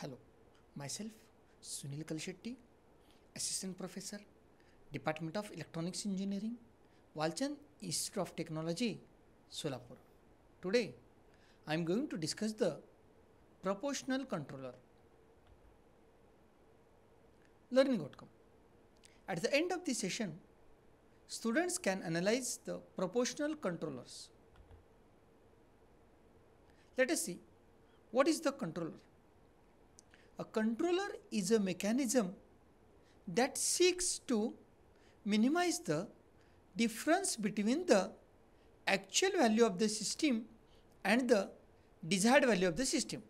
Hello, myself Sunil Kalshetty, Assistant Professor, Department of Electronics Engineering, Walchan Institute of Technology, Solapur. Today, I am going to discuss the proportional controller. Learning outcome. At the end of the session, students can analyze the proportional controllers. Let us see what is the controller. A controller is a mechanism that seeks to minimize the difference between the actual value of the system and the desired value of the system.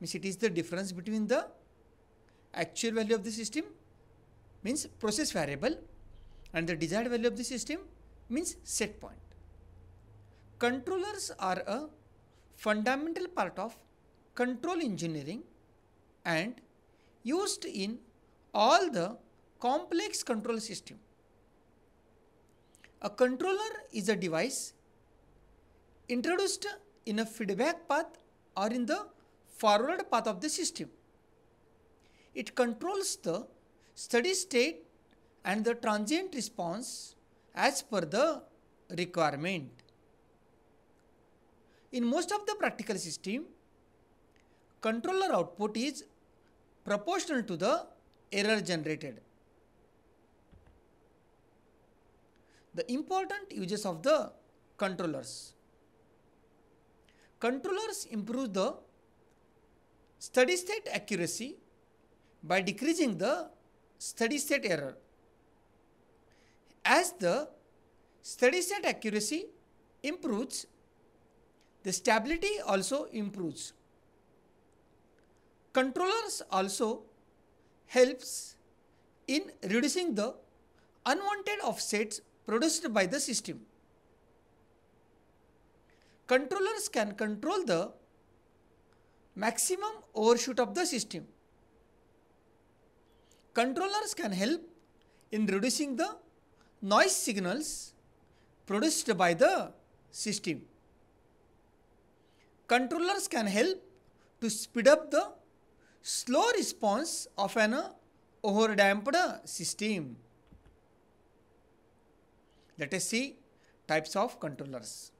Means it is the difference between the actual value of the system means process variable and the desired value of the system means set point. Controllers are a fundamental part of control engineering and used in all the complex control system. A controller is a device introduced in a feedback path or in the forward path of the system. It controls the steady state and the transient response as per the requirement. In most of the practical system, controller output is proportional to the error generated. The important uses of the controllers. Controllers improve the steady state accuracy by decreasing the steady state error. As the steady state accuracy improves, the stability also improves. Controllers also helps in reducing the unwanted offsets produced by the system. Controllers can control the maximum overshoot of the system. Controllers can help in reducing the noise signals produced by the system. Controllers can help to speed up the slow response of an overdamped system. Let us see types of controllers.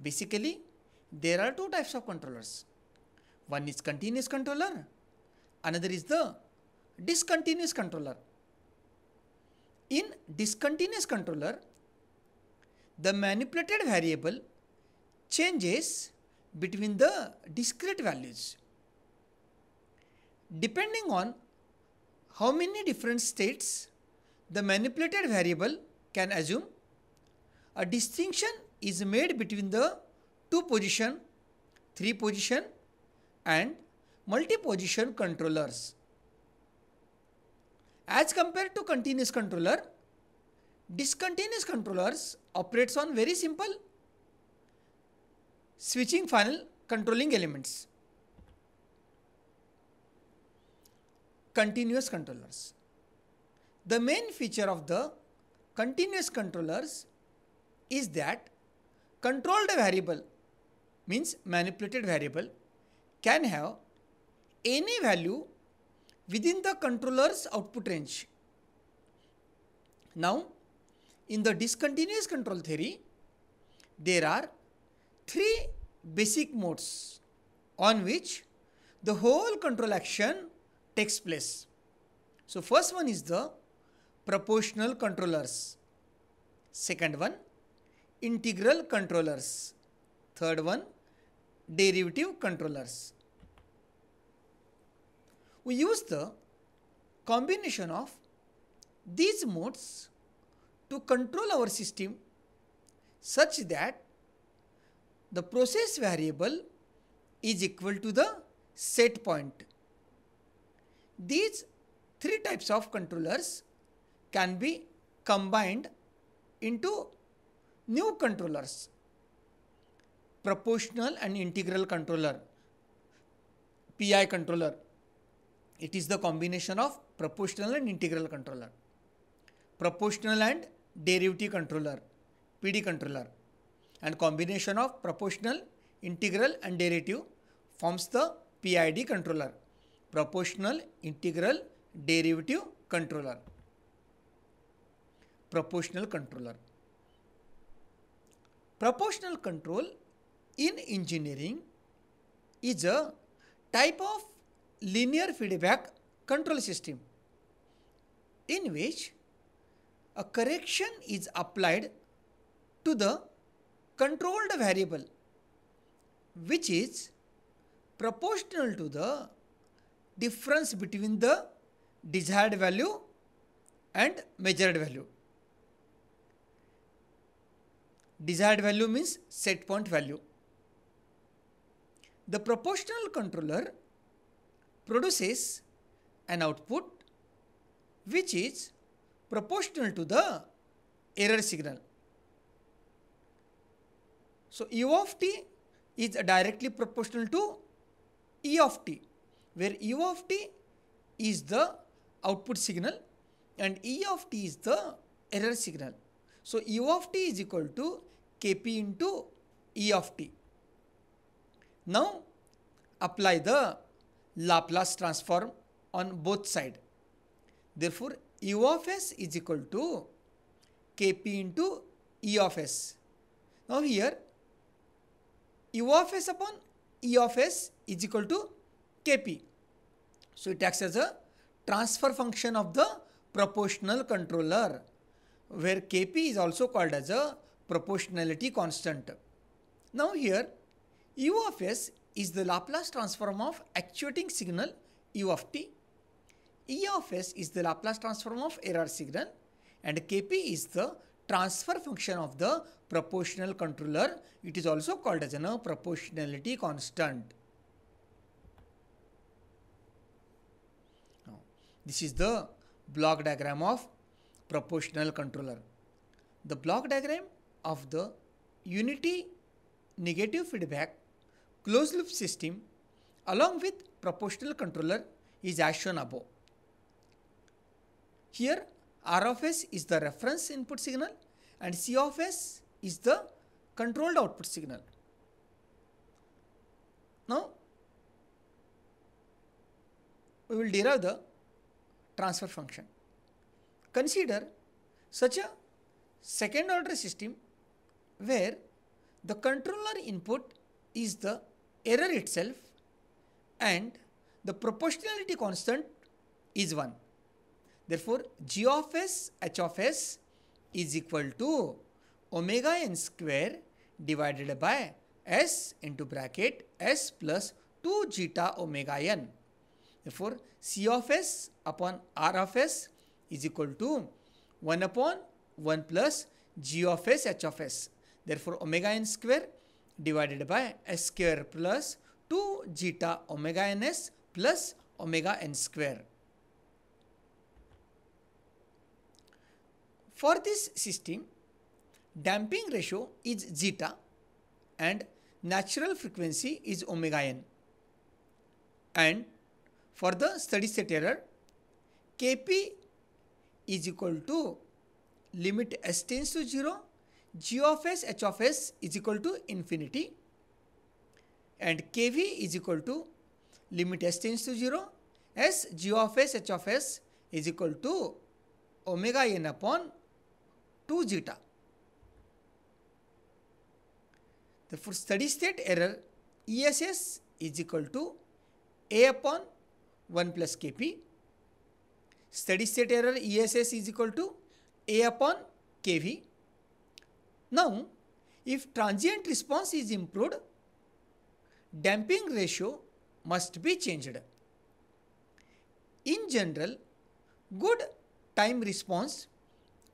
Basically, there are two types of controllers. One is continuous controller, another is the discontinuous controller. In discontinuous controller, the manipulated variable changes between the discrete values depending on how many different states the manipulated variable can assume, a distinction is made between the two position, three position and multi-position controllers. As compared to continuous controller, discontinuous controllers operates on very simple switching funnel controlling elements. continuous controllers. The main feature of the continuous controllers is that controlled variable means manipulated variable can have any value within the controller's output range. Now, in the discontinuous control theory, there are three basic modes on which the whole control action takes place. So first one is the proportional controllers. Second one, integral controllers. Third one, derivative controllers. We use the combination of these modes to control our system such that the process variable is equal to the set point these three types of controllers can be combined into new controllers proportional and integral controller PI controller it is the combination of proportional and integral controller proportional and derivative controller PD controller and combination of proportional integral and derivative forms the PID controller proportional integral derivative controller proportional controller proportional control in engineering is a type of linear feedback control system in which a correction is applied to the controlled variable which is proportional to the difference between the desired value and measured value. Desired value means set point value. The proportional controller produces an output which is proportional to the error signal. So, u of t is directly proportional to e of t where u of t is the output signal and e of t is the error signal. So u of t is equal to kp into e of t. Now apply the Laplace transform on both side. Therefore u of s is equal to kp into e of s. Now here u of s upon e of s is equal to kp. So, it acts as a transfer function of the proportional controller where Kp is also called as a proportionality constant. Now here u of s is the Laplace transform of actuating signal u of t, e of s is the Laplace transform of error signal and Kp is the transfer function of the proportional controller. It is also called as a proportionality constant. This is the block diagram of proportional controller. The block diagram of the unity negative feedback closed loop system along with proportional controller is as shown above. Here R of S is the reference input signal and C of S is the controlled output signal. Now we will derive the transfer function. Consider such a second order system where the controller input is the error itself and the proportionality constant is 1. Therefore, g of s h of s is equal to omega n square divided by s into bracket s plus 2 zeta omega n. Therefore, C of s upon R of s is equal to 1 upon 1 plus G of s H of s. Therefore, omega n square divided by s square plus 2 zeta omega n s plus omega n square. For this system, damping ratio is zeta and natural frequency is omega n and for the steady state error kp is equal to limit s tends to 0 g of s h of s is equal to infinity and kv is equal to limit s tends to 0 s g of s h of s is equal to omega n upon 2 zeta. The steady state error ESS is equal to A upon 1 plus Kp. Steady state error ESS is equal to A upon Kv. Now, if transient response is improved, damping ratio must be changed. In general, good time response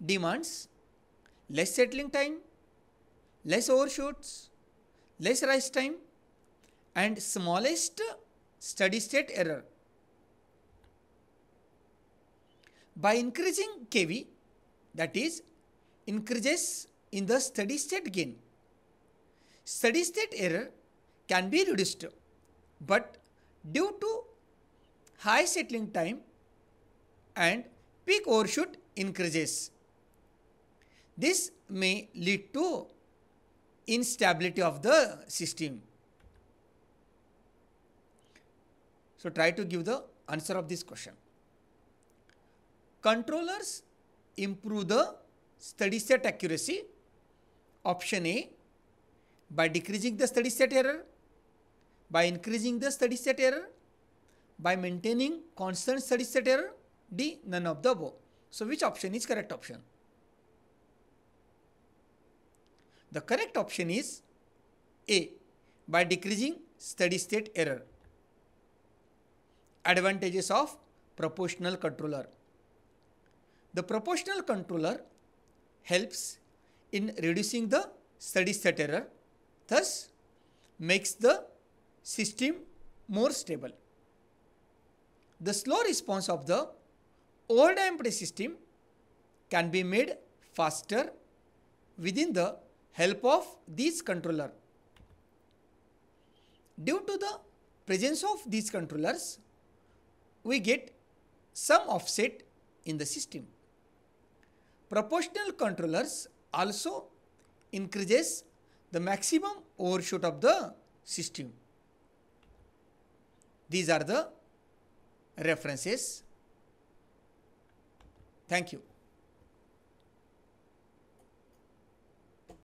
demands less settling time, less overshoots, less rise time and smallest steady state error. By increasing KV, that is, increases in the steady state gain, steady state error can be reduced, but due to high settling time and peak overshoot increases. This may lead to instability of the system. So try to give the answer of this question. Controllers improve the steady-state accuracy. Option A, by decreasing the steady-state error, by increasing the steady-state error, by maintaining constant steady-state error, D, none of the above. So which option is correct option? The correct option is A, by decreasing steady state error. Advantages of proportional controller. The proportional controller helps in reducing the steady state error, thus makes the system more stable. The slow response of the old amped system can be made faster within the help of this controller. Due to the presence of these controllers, we get some offset in the system. Proportional controllers also increases the maximum overshoot of the system. These are the references. Thank you.